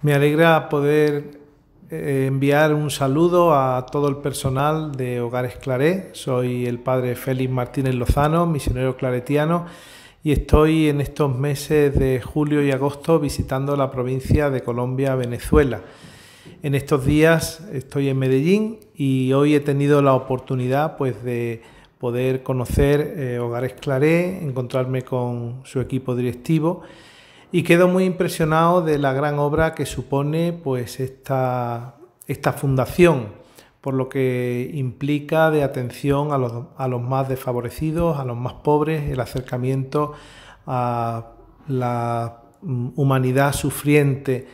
Me alegra poder eh, enviar un saludo a todo el personal de Hogares Claré. Soy el padre Félix Martínez Lozano, misionero claretiano, y estoy en estos meses de julio y agosto visitando la provincia de Colombia, Venezuela. En estos días estoy en Medellín y hoy he tenido la oportunidad pues, de poder conocer eh, Hogares Claré, encontrarme con su equipo directivo y quedo muy impresionado de la gran obra que supone pues esta, fundación, por lo que implica de atención a los, más desfavorecidos, a los más pobres, el acercamiento a la mm, humanidad sufriente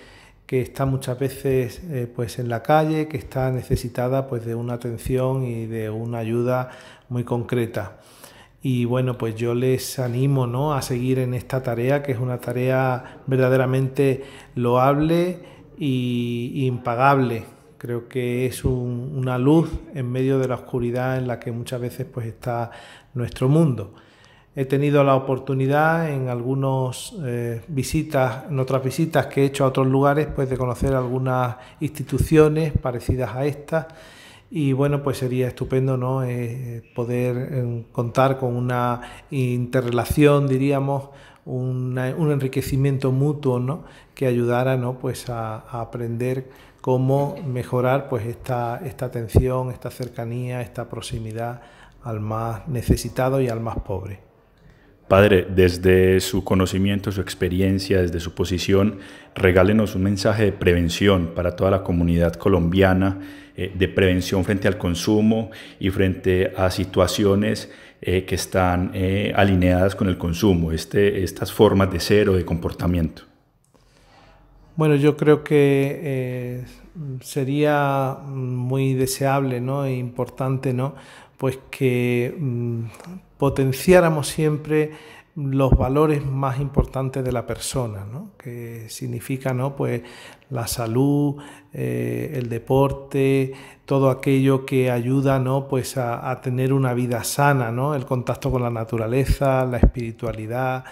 que está muchas veces eh, pues en la calle, que está necesitada pues de una atención y de una ayuda muy concreta. Y bueno, pues yo les animo ¿no? a seguir en esta tarea, que es una tarea verdaderamente loable y, impagable. Creo que es una luz en medio de la oscuridad en la que muchas veces pues, está nuestro mundo. He tenido la oportunidad en algunas eh, visitas, en otras visitas que he hecho a otros lugares, pues de conocer algunas instituciones parecidas a estas y bueno, pues sería estupendo ¿no? Eh, poder eh, contar con una interrelación, diríamos, un enriquecimiento mutuo ¿no? que ayudara pues a, aprender cómo mejorar pues esta, esta atención, esta cercanía, esta proximidad al más necesitado y al más pobre. Padre, desde su conocimiento, su experiencia, desde su posición, regálenos un mensaje de prevención para toda la comunidad colombiana, eh, de prevención frente al consumo y frente a situaciones eh, que están eh, alineadas con el consumo, este, estas formas de ser o de comportamiento. Bueno, yo creo que sería mm, muy deseable ¿no? e importante ¿no? pues que mm, potenciáramos siempre los valores más importantes de la persona, que significa ¿no? pues la salud, eh, el deporte, todo aquello que ayuda ¿no? pues a, tener una vida sana, el contacto con la naturaleza, la espiritualidad,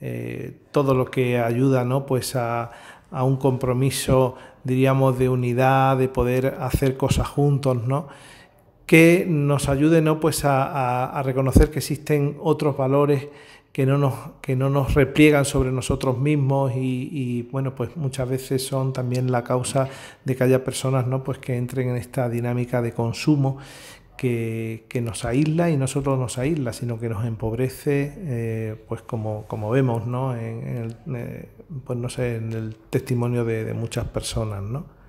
eh, todo lo que ayuda ¿no? pues a, a un compromiso, diríamos, de unidad, de poder hacer cosas juntos, ¿no? que nos ayude ¿no? pues a, reconocer que existen otros valores que no nos, que no nos repliegan sobre nosotros mismos y, y, bueno, pues muchas veces son también la causa de que haya personas ¿no? pues que entren en esta dinámica de consumo que, nos aísla y no solo nos aísla, sino que nos empobrece, eh, pues como, como, vemos, ¿no? En, el, eh, pues no sé, en el testimonio de, de muchas personas, ¿no?